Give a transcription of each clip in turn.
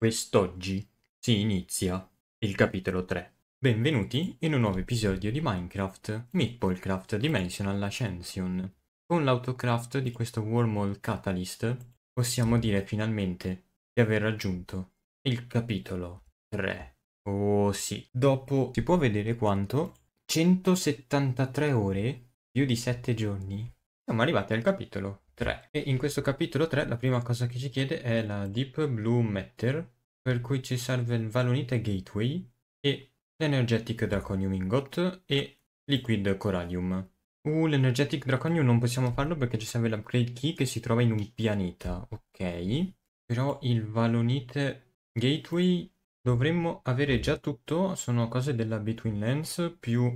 Quest'oggi si inizia il capitolo 3. Benvenuti in un nuovo episodio di Minecraft Meatballcraft Dimensional Ascension. Con l'autocraft di questo Wormhole Catalyst possiamo dire finalmente di aver raggiunto il capitolo 3. Oh sì, dopo si può vedere quanto? 173 ore, più di 7 giorni, siamo arrivati al capitolo 3 e in questo capitolo 3 la prima cosa che ci chiede è la Deep Blue Matter per cui ci serve il Valonite Gateway e l'Energetic Draconium Ingot e Liquid Coralium. Uh, l'Energetic Draconium non possiamo farlo perché ci serve l'Upgrade Key che si trova in un pianeta, ok. Però il Valonite Gateway dovremmo avere già tutto, sono cose della Between Lens più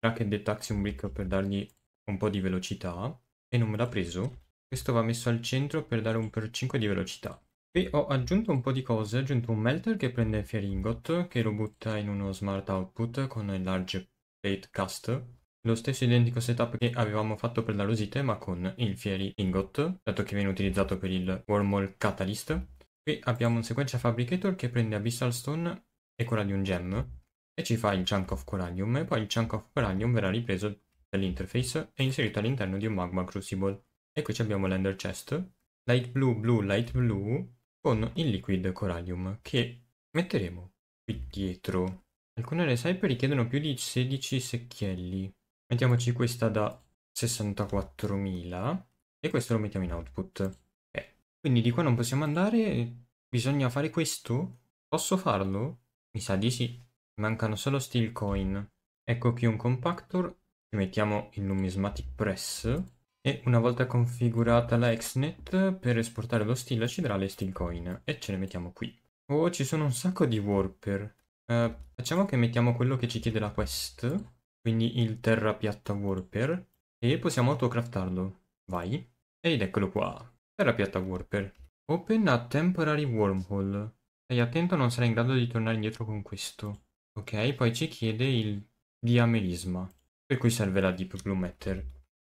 Racket Detaxium Brick per dargli un po' di velocità e non me l'ha preso? Questo va messo al centro per dare un per 5 di velocità. Qui ho aggiunto un po' di cose, ho aggiunto un melter che prende Feringot, che lo butta in uno smart output con il large plate cast, lo stesso identico setup che avevamo fatto per la rosite ma con il Fieri Ingot, dato che viene utilizzato per il Wormhole Catalyst. Qui abbiamo un sequenza fabricator che prende Abyssal Stone e Corallium Gem e ci fa il Chunk of Corallium e poi il Chunk of Corallium verrà ripreso dell'interface è inserito all'interno di un Magma Crucible. E qui abbiamo l'Ender Chest, Light Blue Blue Light Blue con il Liquid Corallium, che metteremo qui dietro. Alcune delle cyber richiedono più di 16 secchielli. Mettiamoci questa da 64.000 e questo lo mettiamo in output. Okay. Quindi di qua non possiamo andare, bisogna fare questo? Posso farlo? Mi sa di sì. Mancano solo steel coin. Ecco qui un compactor mettiamo il numismatic press e una volta configurata la Xnet per esportare lo stile ci darà le stilcoin e ce le mettiamo qui. Oh, ci sono un sacco di warper. Uh, facciamo che mettiamo quello che ci chiede la quest, quindi il terra piatta warper, e possiamo autocraftarlo. Vai. Ed eccolo qua. Terra piatta warper. Open a temporary wormhole. Stai attento, non sarai in grado di tornare indietro con questo. Ok, poi ci chiede il diamelisma per cui serve la deep Blue Matter.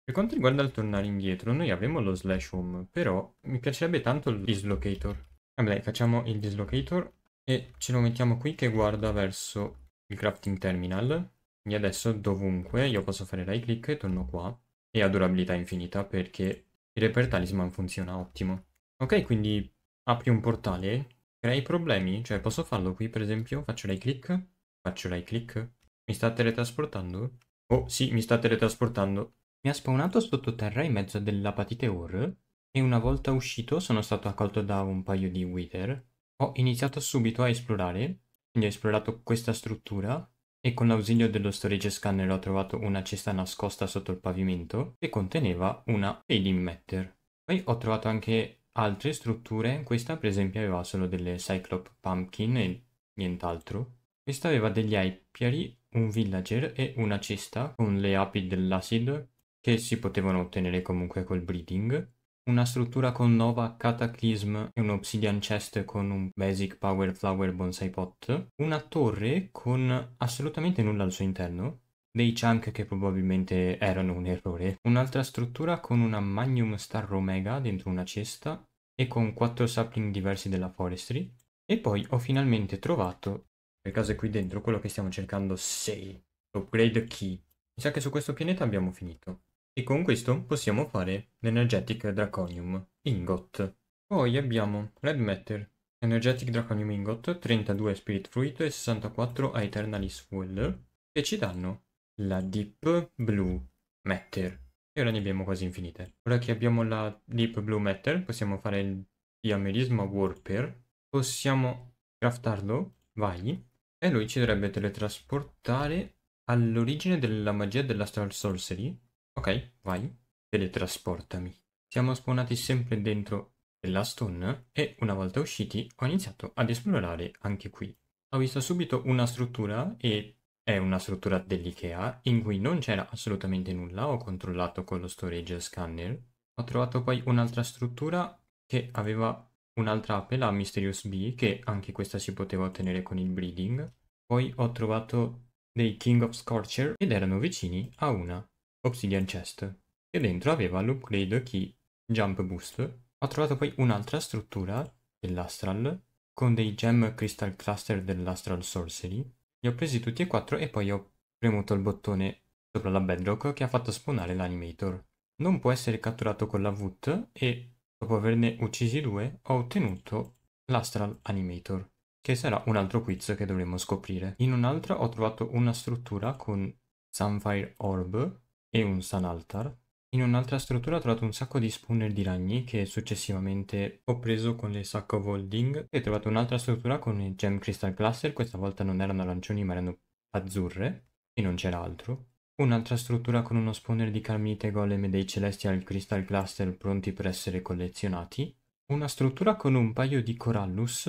Per quanto riguarda il tornare indietro, noi avremo lo slash home, però mi piacerebbe tanto il dislocator. Vabbè, facciamo il dislocator e ce lo mettiamo qui che guarda verso il crafting terminal. E adesso dovunque io posso fare right click e torno qua. E a durabilità infinita perché il repair talisman funziona ottimo. Ok, quindi apri un portale, crei problemi, cioè posso farlo qui per esempio, faccio right click, faccio right click, mi sta teletrasportando? Oh sì, mi sta teletrasportando. Mi ha spawnato sottoterra in mezzo dell'apatite ur e una volta uscito sono stato accolto da un paio di wither. Ho iniziato subito a esplorare, quindi ho esplorato questa struttura e con l'ausilio dello storage scanner ho trovato una cesta nascosta sotto il pavimento che conteneva una failing matter. Poi ho trovato anche altre strutture, questa per esempio aveva solo delle cyclop pumpkin e nient'altro. Questa aveva degli aipiari un villager e una cesta con le api dell'acid che si potevano ottenere comunque col breeding, una struttura con Nova Cataclysm e un Obsidian Chest con un Basic Power Flower Bonsai Pot, una torre con assolutamente nulla al suo interno, dei chunk che probabilmente erano un errore, un'altra struttura con una Magnum Star Omega dentro una cesta e con quattro sapling diversi della Forestry, e poi ho finalmente trovato nel caso è qui dentro quello che stiamo cercando sei. Upgrade key. Mi sa che su questo pianeta abbiamo finito. E con questo possiamo fare l'Energetic Draconium Ingot. Poi abbiamo Red Matter, Energetic Draconium Ingot, 32 Spirit Fruit e 64 Aeternalis Fuel, che ci danno la Deep Blue Matter. E ora ne abbiamo quasi infinite. Ora che abbiamo la Deep Blue Matter, possiamo fare il Diamerisma Warper. Possiamo craftarlo, vai, e lui ci dovrebbe teletrasportare all'origine della magia dell'Astral Sorcery. Ok, vai. Teletrasportami. Siamo spawnati sempre dentro della stone e una volta usciti ho iniziato ad esplorare anche qui. Ho visto subito una struttura e è una struttura dell'IKEA in cui non c'era assolutamente nulla, ho controllato con lo storage scanner. Ho trovato poi un'altra struttura che aveva un'altra ape, la Mysterious Bee, che anche questa si poteva ottenere con il breeding. Poi ho trovato dei King of Scorcher ed erano vicini a una Obsidian Chest, che dentro aveva l'upgrade key Jump Boost. Ho trovato poi un'altra struttura dell'Astral, con dei Gem Crystal Cluster dell'Astral Sorcery. Li ho presi tutti e quattro e poi ho premuto il bottone sopra la Bedrock che ha fatto spawnare l'animator. Non può essere catturato con la Voot e Dopo averne uccisi due, ho ottenuto l'Astral Animator, che sarà un altro quiz che dovremo scoprire. In un'altra ho trovato una struttura con Sunfire Orb e un Sun Altar. In un'altra struttura ho trovato un sacco di spooner di ragni che successivamente ho preso con le Sack of Holding e ho trovato un'altra struttura con i Gem Crystal Cluster, questa volta non erano arancioni ma erano azzurre e non c'era altro. Un'altra struttura con uno spawner di Carmite Golem e dei Celestial Crystal Cluster pronti per essere collezionati. Una struttura con un paio di Corallus,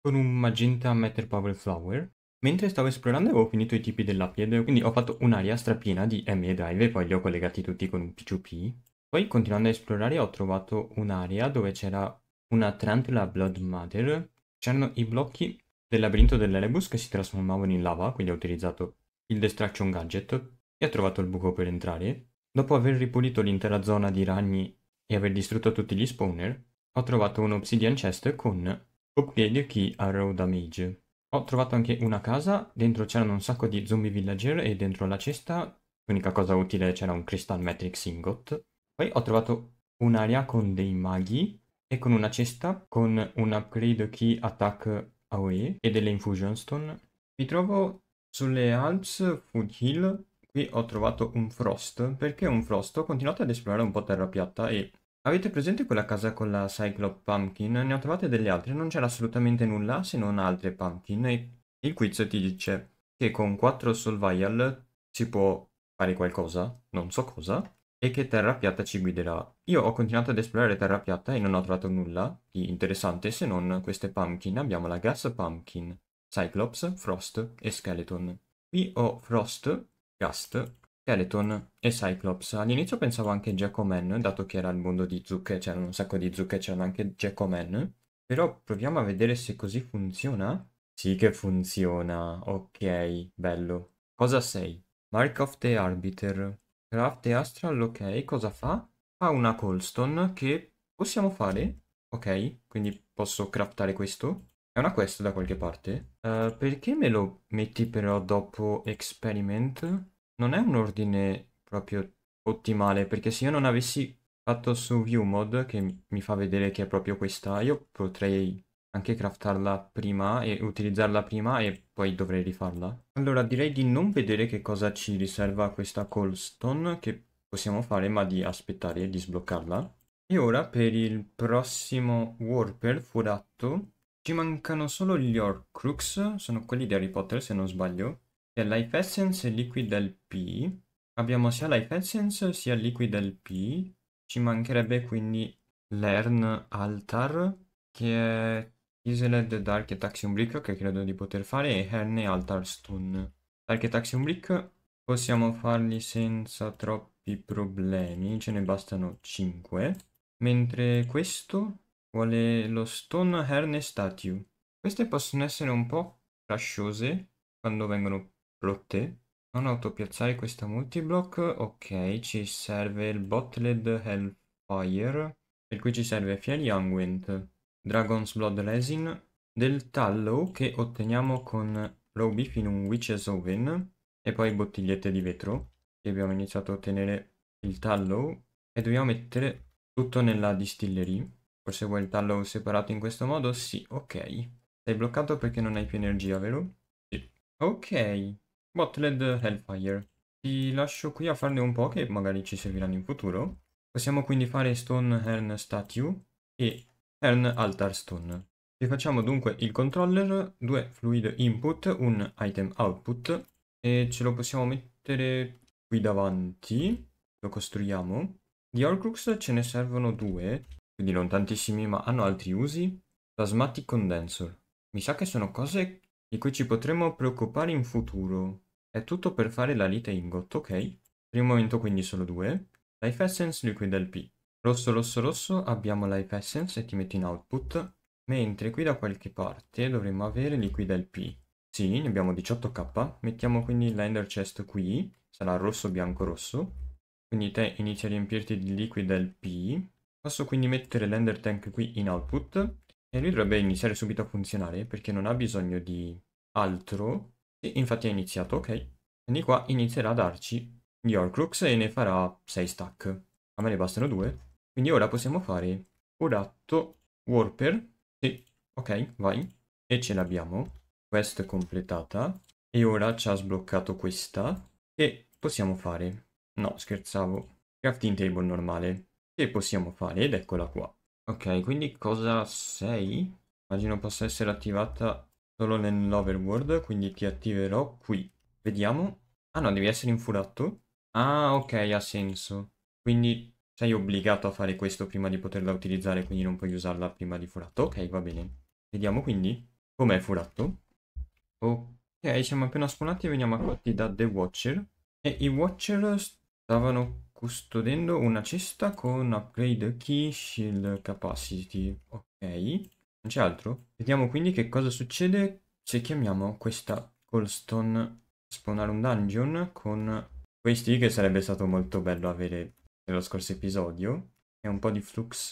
con un Magenta Matter Power Flower. Mentre stavo esplorando avevo finito i tipi della piede, quindi ho fatto un'area strapiena di ME Drive e poi li ho collegati tutti con un P2P. Poi continuando a esplorare ho trovato un'area dove c'era una Trantula Blood Mother. C'erano i blocchi del labirinto dell'Elebus che si trasformavano in lava, quindi ho utilizzato il Destruction Gadget e ha trovato il buco per entrare, dopo aver ripulito l'intera zona di ragni e aver distrutto tutti gli spawner, ho trovato un obsidian chest con upgrade key arrow damage. Ho trovato anche una casa, dentro c'erano un sacco di zombie villager e dentro la cesta l'unica cosa utile c'era un crystal metric ingot. Poi ho trovato un'area con dei maghi e con una cesta con un upgrade key attack away e delle infusion stone. Mi trovo sulle Alps Food Hill Qui ho trovato un frost. Perché un frost? Ho continuato ad esplorare un po' terra piatta e... Avete presente quella casa con la Cyclop Pumpkin? Ne ho trovate delle altre, non c'era assolutamente nulla se non altre pumpkin e il quiz ti dice che con 4 survival si può fare qualcosa, non so cosa, e che terra piatta ci guiderà. Io ho continuato ad esplorare terra piatta e non ho trovato nulla di interessante se non queste pumpkin. Abbiamo la Gas Pumpkin, Cyclops, Frost e Skeleton. Qui ho Frost Gust, Skeleton e Cyclops. All'inizio pensavo anche Giacomen, dato che era il mondo di zucche, c'erano un sacco di zucche, c'erano anche Giacomen. Però proviamo a vedere se così funziona. Sì che funziona, ok, bello. Cosa sei? Mark of the Arbiter. Craft e Astral, ok, cosa fa? Fa una Colston che possiamo fare, ok, quindi posso craftare questo. È una quest da qualche parte? Uh, perché me lo metti però dopo experiment? Non è un ordine proprio ottimale, perché se io non avessi fatto su view ViewMod, che mi fa vedere che è proprio questa, io potrei anche craftarla prima e utilizzarla prima e poi dovrei rifarla. Allora direi di non vedere che cosa ci riserva questa Colston che possiamo fare ma di aspettare di sbloccarla. E ora per il prossimo Warper foratto ci mancano solo gli Orcrux, sono quelli di Harry Potter se non sbaglio, che Life Essence e Liquid LP. Abbiamo sia Life Essence sia Liquid LP. Ci mancherebbe quindi Learn Altar, che è Iseled Dark e Taxium Brick, che credo di poter fare, e Herne Altar Stone. Dark e Taxium Brick possiamo farli senza troppi problemi, ce ne bastano 5. Mentre questo vuole lo Stone Herne Statue. Queste possono essere un po' trasciose quando vengono rotte. Non autopiazzare questa multiblock. Ok, ci serve il Bottled Hellfire, per cui ci serve Fieri Unguent, Dragon's Blood Resin, del tallow che otteniamo con Row Beef in un Witch's Oven e poi bottigliette di vetro E abbiamo iniziato a ottenere il tallow e dobbiamo mettere tutto nella distillery Forse vuoi il tallo separato in questo modo? Sì, ok. Sei bloccato perché non hai più energia, vero? Sì. Ok. Bottled Hellfire. Ti lascio qui a farne un po' che magari ci serviranno in futuro. Possiamo quindi fare Stone Hern Statue e Hern Altar Stone. Ci facciamo dunque il controller, due fluid input, un item output e ce lo possiamo mettere qui davanti. Lo costruiamo. Di Horcrux ce ne servono due, quindi non tantissimi, ma hanno altri usi. Plasmatic Condenser. Mi sa che sono cose di cui ci potremmo preoccupare in futuro. È tutto per fare la lite ingot, ok? Per il momento quindi solo due. Life Essence, Liquid LP. Rosso, rosso, rosso, abbiamo Life Essence e ti metto in output. Mentre qui da qualche parte dovremmo avere Liquid LP. Sì, ne abbiamo 18k. Mettiamo quindi l'Ender Chest qui. Sarà rosso, bianco, rosso. Quindi te inizi a riempirti di Liquid LP Posso quindi mettere l'Ender Tank qui in output e lui dovrebbe iniziare subito a funzionare perché non ha bisogno di altro. E infatti ha iniziato, ok. Quindi qua inizierà a darci gli Orcrux e ne farà 6 stack. A me ne bastano 2. Quindi ora possiamo fare Oratto Warper. Sì, ok, vai. E ce l'abbiamo. Quest completata. E ora ci ha sbloccato questa. E possiamo fare... No, scherzavo. Crafting table normale che possiamo fare ed eccola qua. Ok, quindi cosa sei Immagino possa essere attivata solo nell'overworld, quindi ti attiverò qui. Vediamo. Ah no, devi essere infurato. Ah, ok, ha senso. Quindi sei obbligato a fare questo prima di poterla utilizzare, quindi non puoi usarla prima di furato Ok, va bene. Vediamo quindi com'è furato Ok, siamo appena spawnati e veniamo a qua da The Watcher. E i Watcher stavano custodendo una cesta con upgrade key shield capacity. Ok, non c'è altro? Vediamo quindi che cosa succede se chiamiamo questa Colston spawnare un dungeon con questi che sarebbe stato molto bello avere nello scorso episodio. E un po' di flux.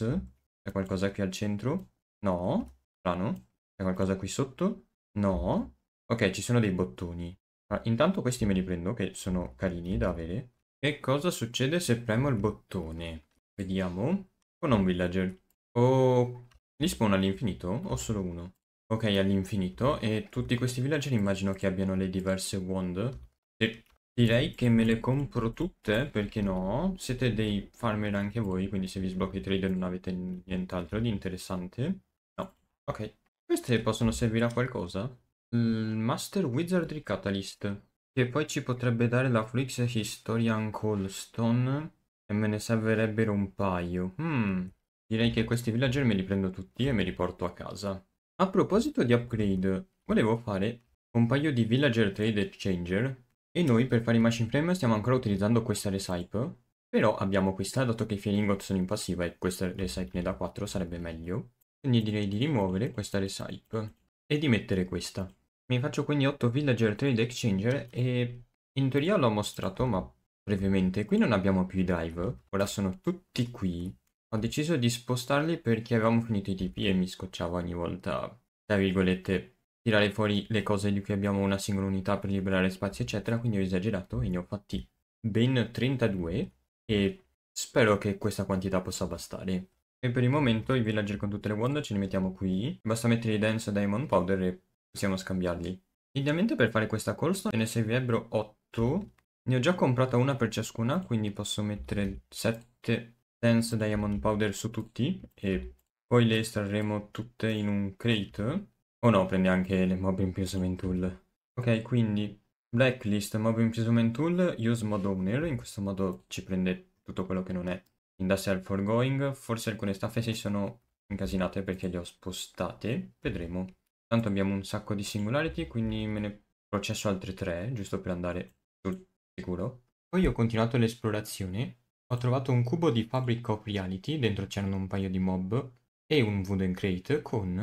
C'è qualcosa qui al centro? No. Strano. C'è qualcosa qui sotto? No. Ok, ci sono dei bottoni. Allora, intanto questi me li prendo che sono carini da avere. Che cosa succede se premo il bottone? Vediamo. Con un villager. O li spawn all'infinito o solo uno? Ok, all'infinito. E tutti questi villager immagino che abbiano le diverse wand. Sì. Direi che me le compro tutte, perché no? Siete dei farmer anche voi, quindi se vi sblocchi i trader non avete nient'altro di interessante. No. Ok. Queste possono servire a qualcosa? Il Master Wizardry Catalyst. Che poi ci potrebbe dare la Flix Historian Coldstone e me ne servirebbero un paio. Hmm, direi che questi villager me li prendo tutti e me li porto a casa. A proposito di upgrade, volevo fare un paio di villager trade exchanger e noi per fare i machine frame stiamo ancora utilizzando questa recipe, però abbiamo questa dato che i fielingot sono in passiva e questa recipe ne da 4 sarebbe meglio. Quindi direi di rimuovere questa recipe e di mettere questa. Mi faccio quindi 8 villager trade exchanger e in teoria l'ho mostrato ma brevemente. Qui non abbiamo più i drive, ora sono tutti qui. Ho deciso di spostarli perché avevamo finito i TP e mi scocciavo ogni volta, tra virgolette, tirare fuori le cose di cui abbiamo una singola unità per liberare spazi eccetera, quindi ho esagerato e ne ho fatti ben 32 e spero che questa quantità possa bastare. E per il momento i villager con tutte le wand ce li mettiamo qui, basta mettere i dense diamond powder e possiamo scambiarli. Idealmente per fare questa colsta ce ne servirebbero 8. Ne ho già comprata una per ciascuna, quindi posso mettere 7 Dense Diamond Powder su tutti e poi le estrarremo tutte in un crate. O oh no, prende anche le mob imprisonment tool. Ok, quindi blacklist mob imprisonment tool, use mod owner, in questo modo ci prende tutto quello che non è. Industrial foregoing, forse alcune staffe si sono incasinate perché le ho spostate, vedremo. Tanto abbiamo un sacco di singularity, quindi me ne processo altre tre, giusto per andare sul sicuro. Poi ho continuato l'esplorazione, ho trovato un cubo di Fabric of Reality, dentro c'erano un paio di mob, e un wooden crate con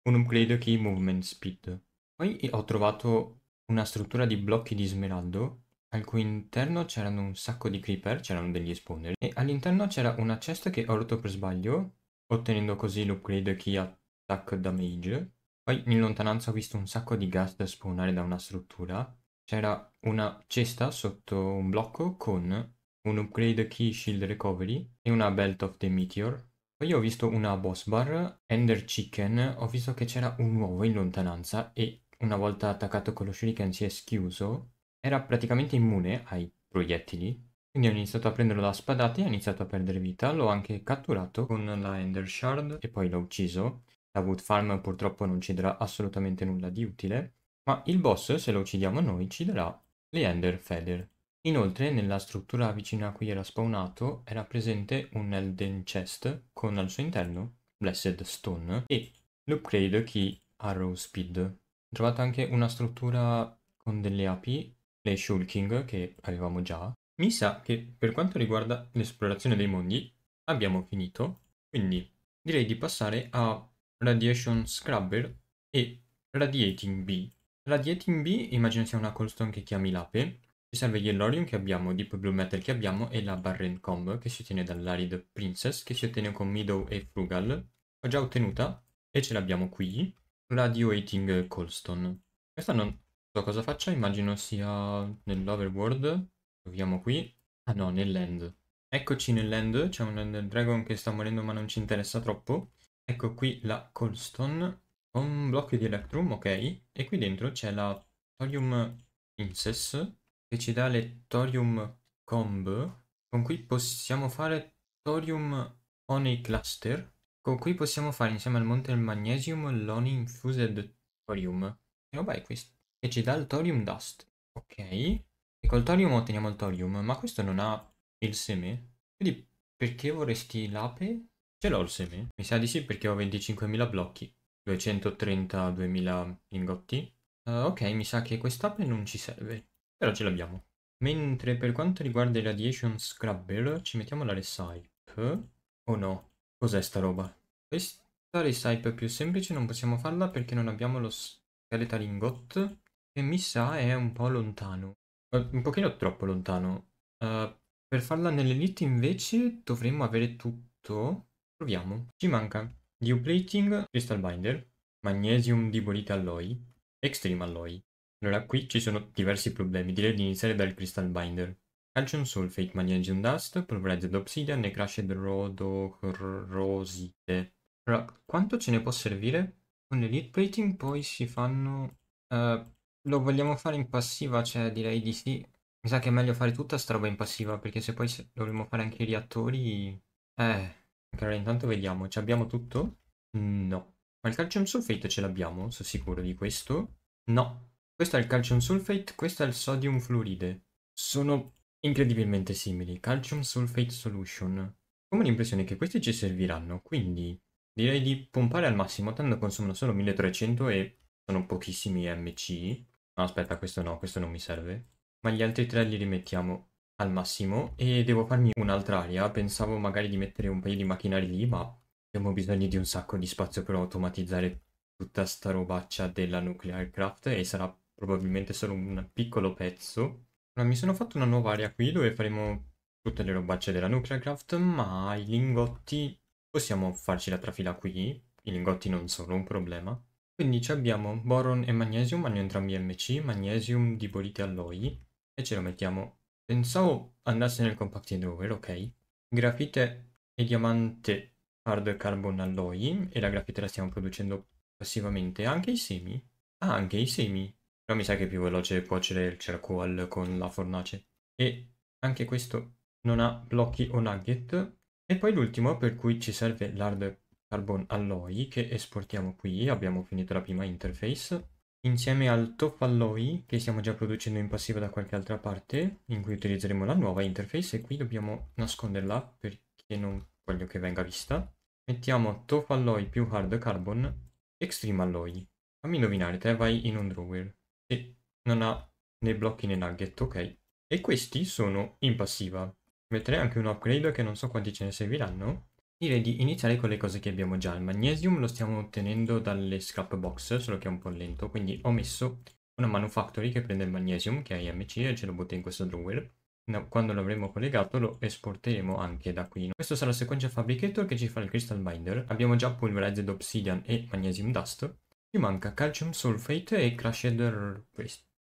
un upgrade key movement speed. Poi ho trovato una struttura di blocchi di smeraldo, al cui interno c'erano un sacco di creeper, c'erano degli spawner, e all'interno c'era una chest che ho rotto per sbaglio, ottenendo così l'upgrade key attack damage, poi in lontananza ho visto un sacco di gas spawnare da una struttura. C'era una cesta sotto un blocco con un upgrade key shield recovery e una belt of the meteor. Poi ho visto una boss bar, ender chicken, ho visto che c'era un uovo in lontananza e una volta attaccato con lo shuriken si è schiuso. Era praticamente immune ai proiettili. Quindi ho iniziato a prenderlo da spadate, e ha iniziato a perdere vita, l'ho anche catturato con la ender shard e poi l'ho ucciso. La Wood Farm purtroppo non ci darà assolutamente nulla di utile, ma il boss, se lo uccidiamo noi, ci darà le Ender Feather. Inoltre, nella struttura vicino a cui era spawnato, era presente un Elden Chest con al suo interno Blessed Stone e l'upgrade key Arrow Speed. Ho trovato anche una struttura con delle api, le Shulking, che avevamo già. Mi sa che per quanto riguarda l'esplorazione dei mondi abbiamo finito, quindi direi di passare a Radiation Scrubber e Radiating Bee. Radiating Bee immagino sia una callstone che chiami l'ape. Ci serve Yellorium che abbiamo, Deep Blue Metal che abbiamo e la Barren Comb che si ottiene dall'Arid Princess che si ottiene con Meadow e Frugal. Ho già ottenuta e ce l'abbiamo qui. Radiating Callstone. Questa non so cosa faccia, immagino sia nell'Overworld. Proviamo qui. Ah no, nell'End. Eccoci nell'End, c'è un Dragon che sta morendo ma non ci interessa troppo. Ecco qui la Colston, un blocco di Electrum, ok, e qui dentro c'è la Thorium incess che ci dà le Thorium Comb, con cui possiamo fare Thorium Honey Cluster, con cui possiamo fare insieme al Monte del Magnesium l'Honey Infused Thorium, che roba oh, è questo? Che ci dà il Thorium Dust, ok, e col Thorium otteniamo il Thorium, ma questo non ha il seme, quindi perché vorresti l'ape? Ce l'ho il seme? Mi sa di sì perché ho 25.000 blocchi, 232.000 lingotti. Uh, ok, mi sa che quest'app non ci serve, però ce l'abbiamo. Mentre per quanto riguarda i Radiation Scrubber, ci mettiamo la Recipe. O oh no? Cos'è sta roba? Questa Recipe più semplice non possiamo farla perché non abbiamo lo scheletal Ingot, che mi sa è un po' lontano. Uh, un pochino troppo lontano. Uh, per farla nell'elite invece dovremmo avere tutto Proviamo. Ci manca Dew Plating, Crystal Binder, Magnesium Dibolite Alloy, Extreme Alloy. Allora qui ci sono diversi problemi, direi di iniziare dal Crystal Binder. Calcium Sulfate, Magnesium Dust, Pulverized Obsidian e Crushed Rodorosite. Allora, quanto ce ne può servire? Con l'Elite Plating poi si fanno... Uh, lo vogliamo fare in passiva? Cioè direi di sì. Mi sa che è meglio fare tutta sta roba in passiva perché se poi dovremmo fare anche i reattori... Eh... Allora intanto vediamo, ci abbiamo tutto? No. Ma il calcium sulfate ce l'abbiamo? Sono sicuro di questo? No. Questo è il calcium sulfate, questo è il sodium fluoride. Sono incredibilmente simili. Calcium sulfate solution. Ho l'impressione che questi ci serviranno, quindi direi di pompare al massimo, tanto consumano solo 1300 e sono pochissimi MC. aspetta, questo no, questo non mi serve. Ma gli altri tre li rimettiamo al massimo e devo farmi un'altra area. Pensavo magari di mettere un paio di macchinari lì, ma abbiamo bisogno di un sacco di spazio per automatizzare tutta sta robaccia della nuclear craft e sarà probabilmente solo un piccolo pezzo. Allora, mi sono fatto una nuova area qui dove faremo tutte le robacce della nuclear craft, ma i lingotti possiamo farci la trafila qui. I lingotti non sono un problema. Quindi abbiamo boron e magnesium, hanno entrambi MC, magnesium di borite alloy e ce lo mettiamo Pensavo andasse nel compact drawer, ok. Grafite e diamante hard carbon alloy e la grafite la stiamo producendo passivamente. Anche i semi? Ah, anche i semi. Però mi sa che è più veloce cuocere il charcoal con la fornace. E anche questo non ha blocchi o nugget. E poi l'ultimo per cui ci serve l'hard carbon alloy che esportiamo qui. Abbiamo finito la prima interface insieme al alloy che stiamo già producendo in passiva da qualche altra parte in cui utilizzeremo la nuova interface e qui dobbiamo nasconderla perché non voglio che venga vista mettiamo alloy più Hard Carbon Extreme Alloy fammi indovinare te vai in un drawer e non ha né blocchi né nugget ok e questi sono in passiva metterei anche un upgrade che non so quanti ce ne serviranno Direi di iniziare con le cose che abbiamo già. Il magnesium lo stiamo ottenendo dalle scrap box, solo che è un po' lento, quindi ho messo una manufactory che prende il magnesium, che è IMC, e ce lo butta in questo drawer. No, quando lo avremo collegato lo esporteremo anche da qui. Questo sarà il sequential fabricator che ci fa il crystal binder. Abbiamo già pulverized obsidian e magnesium dust. Ci manca calcium sulfate e crushed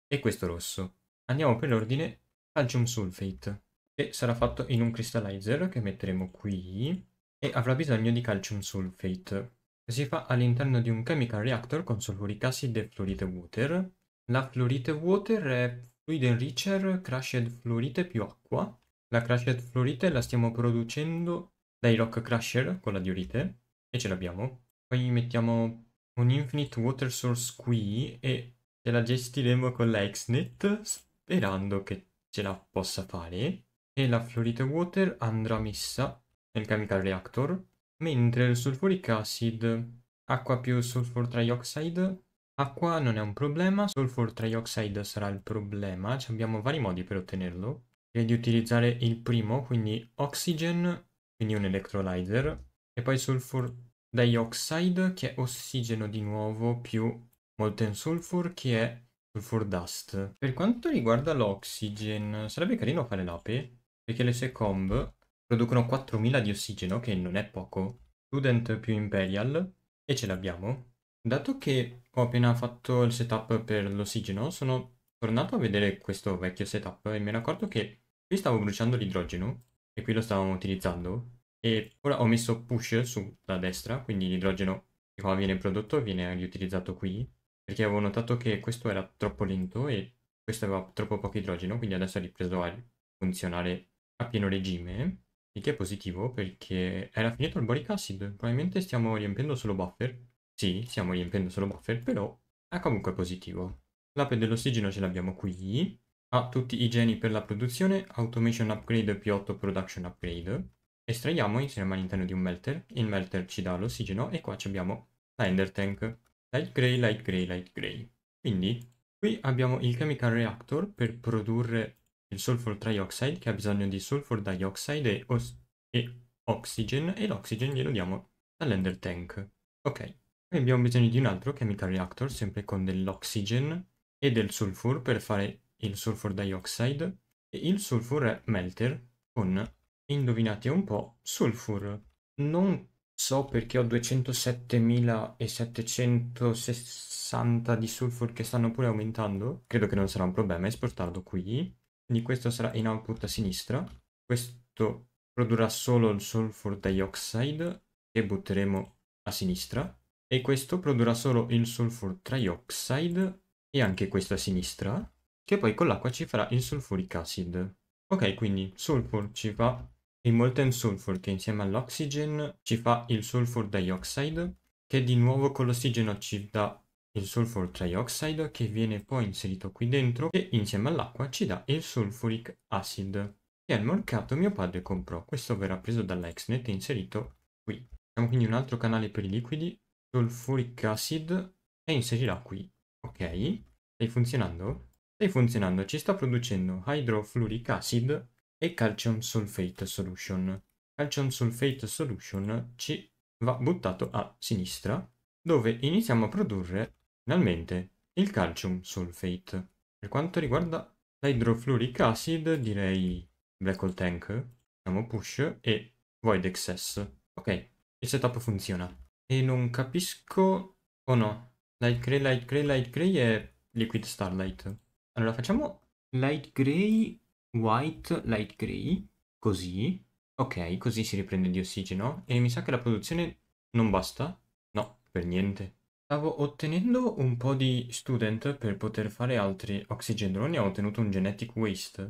E questo rosso. Andiamo per l'ordine calcium sulfate, che sarà fatto in un crystallizer che metteremo qui e avrà bisogno di calcium sulfate, che si fa all'interno di un chemical reactor con solfuric acid e fluorite water. La fluorite water è fluid enricher crushed fluorite più acqua. La crushed fluorite la stiamo producendo dai rock crusher con la diurite, e ce l'abbiamo. Poi mettiamo un infinite water source qui e ce la gestiremo con la Xnet sperando che ce la possa fare. E la fluorite water andrà messa nel chemical reactor, mentre il sulfuric acid, acqua più sulfur trioxide, acqua non è un problema, sulfur trioxide sarà il problema, Ci abbiamo vari modi per ottenerlo. Direi di utilizzare il primo, quindi oxygen, quindi un electrolyzer, e poi sulfur dioxide che è ossigeno di nuovo più molten sulfur che è sulfur dust. Per quanto riguarda l'oxygen, sarebbe carino fare l'ape, perché le sue comb Producono 4000 di ossigeno, che non è poco. Student più Imperial. E ce l'abbiamo. Dato che ho appena fatto il setup per l'ossigeno, sono tornato a vedere questo vecchio setup e mi ero accorto che qui stavo bruciando l'idrogeno e qui lo stavamo utilizzando. E ora ho messo push sulla destra, quindi l'idrogeno che qua viene prodotto viene riutilizzato qui. Perché avevo notato che questo era troppo lento e questo aveva troppo poco idrogeno, quindi adesso ha ripreso a funzionare a pieno regime. Il che è positivo perché era finito il boric acid. Probabilmente stiamo riempiendo solo buffer. Sì, stiamo riempiendo solo buffer, però è comunque positivo. L'ape dell'ossigeno ce l'abbiamo qui. Ha tutti i geni per la produzione, automation upgrade più 8 production upgrade. Estraiamo, inseriamo all'interno di un melter. Il melter ci dà l'ossigeno e qua abbiamo la ender tank. Light gray, light gray, light gray. Quindi qui abbiamo il chemical reactor per produrre il sulfur trioxide che ha bisogno di sulfur dioxide e, e oxygen e l'oxygen glielo diamo dall'ender tank. Ok, poi abbiamo bisogno di un altro chemical reactor sempre con dell'oxygen e del sulfur per fare il sulfur dioxide e il sulfur melter con, indovinate un po', sulfur. Non so perché ho 207.760 di sulfur che stanno pure aumentando, credo che non sarà un problema esportarlo qui quindi questo sarà in output a sinistra. Questo produrrà solo il sulfur dioxide che butteremo a sinistra. E questo produrrà solo il sulfur trioxide e anche questo a sinistra. Che poi con l'acqua ci farà il sulfuric acid. Ok, quindi sulfur ci fa il molten sulfur che insieme all'oxygen ci fa il sulfur dioxide che di nuovo con l'ossigeno ci dà il sulfur trioxide che viene poi inserito qui dentro e insieme all'acqua ci dà il sulfuric acid che al mercato mio padre comprò. Questo verrà preso dalla Exnet e inserito qui. Abbiamo quindi un altro canale per i liquidi, sulfuric acid e inserirà qui. Ok, stai funzionando? Stai funzionando, ci sta producendo hydrofluoric acid e calcium sulfate solution. Calcium sulfate solution ci va buttato a sinistra dove iniziamo a produrre Finalmente, il calcium sulfate. Per quanto riguarda l'hydrofluoric acid, direi black hole tank, chiamo push e void excess. Ok, il setup funziona. E non capisco... Oh no, light gray, light gray, light gray è liquid starlight. Allora facciamo light gray, white, light gray, così. Ok, così si riprende di ossigeno. E mi sa che la produzione non basta. No, per niente. Stavo ottenendo un po' di student per poter fare altri oxygen e ho ottenuto un genetic waste.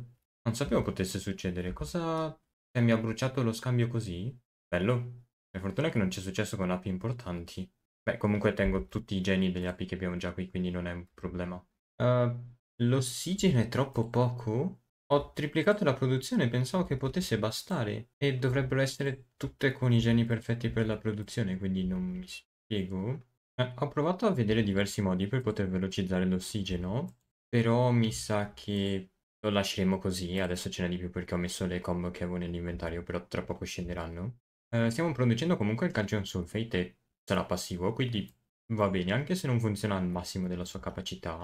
Non sapevo potesse succedere, cosa... Cioè, mi ha bruciato lo scambio così? Bello. Per fortuna che non ci è successo con api importanti. Beh, comunque tengo tutti i geni degli api che abbiamo già qui, quindi non è un problema. Uh, l'ossigeno è troppo poco? Ho triplicato la produzione, pensavo che potesse bastare. E dovrebbero essere tutte con i geni perfetti per la produzione, quindi non mi spiego. Eh, ho provato a vedere diversi modi per poter velocizzare l'ossigeno, però mi sa che lo lasceremo così, adesso ce n'è di più perché ho messo le combo che avevo nell'inventario, però tra poco scenderanno. Eh, stiamo producendo comunque il calcium sulfate e sarà passivo, quindi va bene, anche se non funziona al massimo della sua capacità.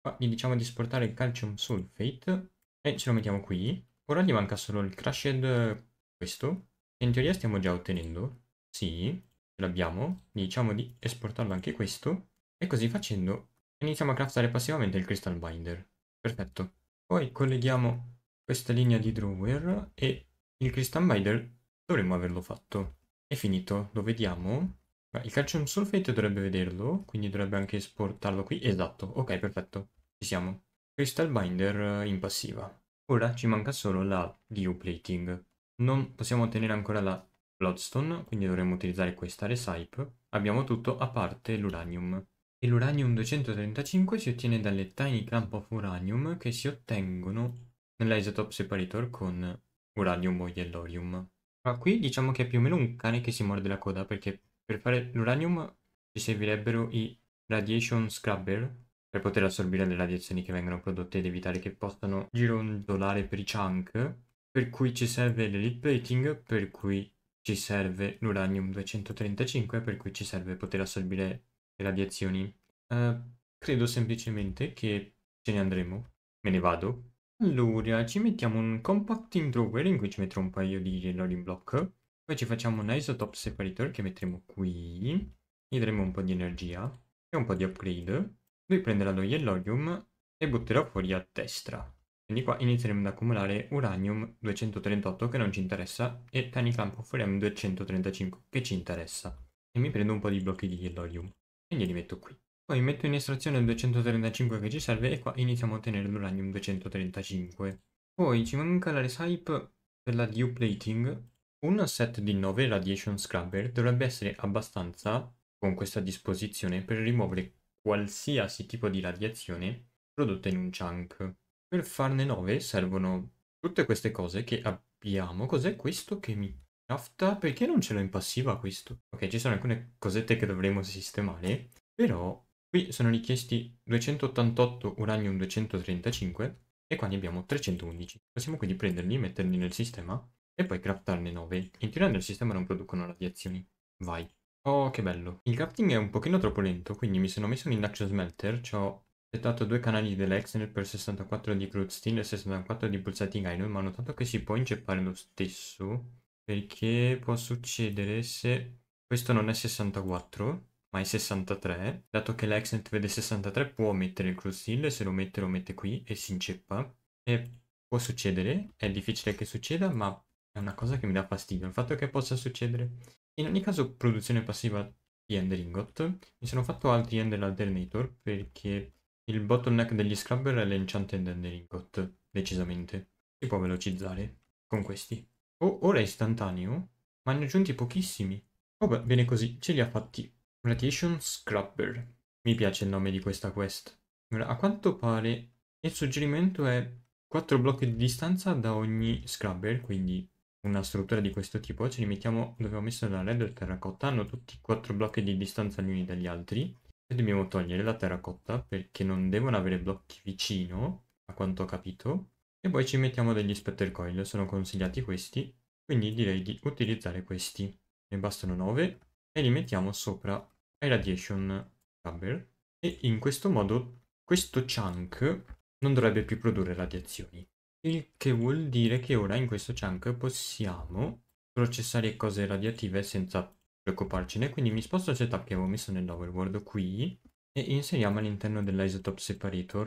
Ma gli diciamo di esportare il calcium sulfate e ce lo mettiamo qui. Ora gli manca solo il crushed questo, che in teoria stiamo già ottenendo. Sì, l'abbiamo, diciamo di esportarlo anche questo, e così facendo iniziamo a craftare passivamente il crystal binder. Perfetto. Poi colleghiamo questa linea di drawer e il crystal binder dovremmo averlo fatto. È finito, lo vediamo. Il calcium sulfate dovrebbe vederlo, quindi dovrebbe anche esportarlo qui. Esatto, ok, perfetto, ci siamo. Crystal binder in passiva. Ora ci manca solo la geoplating. Non possiamo ottenere ancora la Bloodstone, quindi dovremmo utilizzare questa recipe. Abbiamo tutto a parte l'uranium. E l'uranium 235 si ottiene dalle tiny camp of uranium che si ottengono nell'isotope separator con uranium o yellorium. Ma qui diciamo che è più o meno un cane che si morde la coda perché per fare l'uranium ci servirebbero i radiation scrubber per poter assorbire le radiazioni che vengono prodotte ed evitare che possano girondolare per i chunk, per cui ci serve l'elite plating, per cui ci serve l'uranium 235 per cui ci serve poter assorbire le radiazioni. Uh, credo semplicemente che ce ne andremo. Me ne vado. Allora, ci mettiamo un compacting drawer in cui ci metterò un paio di loading block. Poi ci facciamo un isotope separator che metteremo qui. Gli daremo un po' di energia e un po' di upgrade. Lui prenderà lo yellorium e butterà fuori a destra. Quindi qua inizieremo ad accumulare uranium 238 che non ci interessa e tiny of forium 235 che ci interessa. E mi prendo un po' di blocchi di yellorium e glieli metto qui. Poi metto in estrazione il 235 che ci serve e qua iniziamo a ottenere l'uranium 235. Poi ci manca la recipe per la dew plating. Un set di 9 radiation scrubber dovrebbe essere abbastanza con questa disposizione per rimuovere qualsiasi tipo di radiazione prodotta in un chunk. Per farne 9 servono tutte queste cose che abbiamo. Cos'è questo che mi crafta? Perché non ce l'ho in passiva questo? Ok, ci sono alcune cosette che dovremo sistemare, però qui sono richiesti 288 uranium 235 e qua ne abbiamo 311. Possiamo quindi prenderli, metterli nel sistema e poi craftarne 9. In teoria nel sistema non producono radiazioni. Vai. Oh, che bello. Il crafting è un pochino troppo lento, quindi mi sono messo un induction smelter, ho settato due canali dell'Exner per 64 di steel e 64 di pulsating iron, ma ho notato che si può inceppare lo stesso, perché può succedere se questo non è 64, ma è 63. Dato che l'Exnet vede 63, può mettere il Crudsteel, se lo mette lo mette qui e si inceppa. E può succedere, è difficile che succeda, ma è una cosa che mi dà fastidio, il fatto che possa succedere. In ogni caso, produzione passiva di Ender Ingot. Mi sono fatto altri Ender Alternator perché il bottleneck degli scrubber è l'enchanted ending got, decisamente. Si può velocizzare con questi. Oh, ora è istantaneo, ma ne ho aggiunti pochissimi. Oh beh, bene così, ce li ha fatti. Radiation Scrubber. Mi piace il nome di questa quest. A quanto pare il suggerimento è 4 blocchi di distanza da ogni scrubber, quindi una struttura di questo tipo. Ce li mettiamo dove ho messo la red e la terracotta, hanno tutti 4 blocchi di distanza gli uni dagli altri. E dobbiamo togliere la terracotta perché non devono avere blocchi vicino, a quanto ho capito. E poi ci mettiamo degli splatter coil, sono consigliati questi, quindi direi di utilizzare questi. Ne bastano 9 e li mettiamo sopra ai radiation Rubber. E in questo modo questo chunk non dovrebbe più produrre radiazioni. Il che vuol dire che ora in questo chunk possiamo processare cose radiative senza preoccuparcene. Quindi mi sposto il setup che avevo messo nell'overworld qui e inseriamo all'interno dell'isotope separator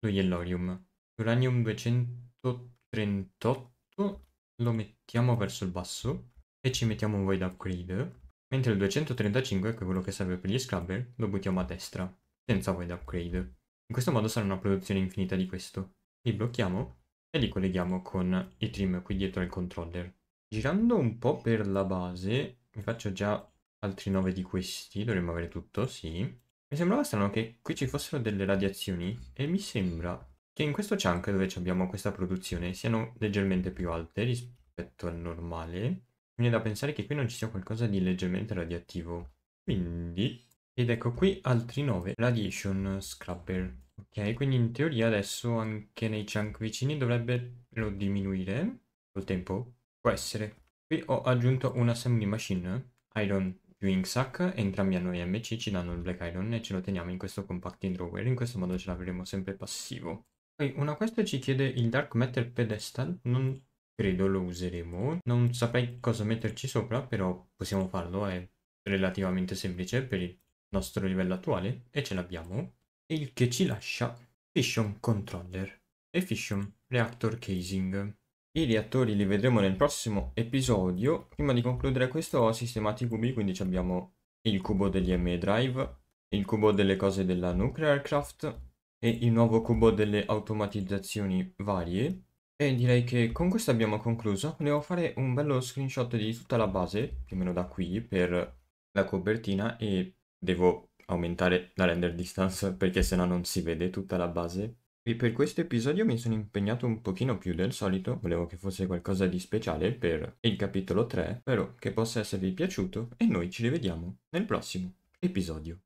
lo yellorium. Uranium 238 lo mettiamo verso il basso e ci mettiamo un void upgrade. Mentre il 235, che è quello che serve per gli scrubber, lo buttiamo a destra, senza void upgrade. In questo modo sarà una produzione infinita di questo. Li blocchiamo e li colleghiamo con i trim qui dietro al controller. Girando un po' per la base mi faccio già altri 9 di questi, dovremmo avere tutto, sì. Mi sembrava strano che qui ci fossero delle radiazioni e mi sembra che in questo chunk dove abbiamo questa produzione siano leggermente più alte rispetto al normale. Mi viene da pensare che qui non ci sia qualcosa di leggermente radioattivo. Quindi... Ed ecco qui altri 9 radiation scrubber. Ok, quindi in teoria adesso anche nei chunk vicini dovrebbero diminuire col tempo. Può essere. Qui ho aggiunto un assembly machine, Iron più Inksack, entrambi hanno IMC, ci danno il Black Iron e ce lo teniamo in questo compacting drawer, in questo modo ce l'avremo sempre passivo. Poi una quest ci chiede il Dark metal Pedestal, non credo lo useremo, non saprei cosa metterci sopra, però possiamo farlo, è relativamente semplice per il nostro livello attuale e ce l'abbiamo. Il che ci lascia Fission Controller e Fission Reactor Casing. I reattori li vedremo nel prossimo episodio. Prima di concludere questo ho sistemato i cubi, quindi abbiamo il cubo degli M-Drive, il cubo delle cose della Nuclear Craft e il nuovo cubo delle automatizzazioni varie. E direi che con questo abbiamo concluso. Volevo fare un bello screenshot di tutta la base, più o meno da qui, per la copertina e devo aumentare la render distance perché sennò non si vede tutta la base e per questo episodio mi sono impegnato un pochino più del solito, volevo che fosse qualcosa di speciale per il capitolo 3, spero che possa esservi piaciuto e noi ci rivediamo nel prossimo episodio.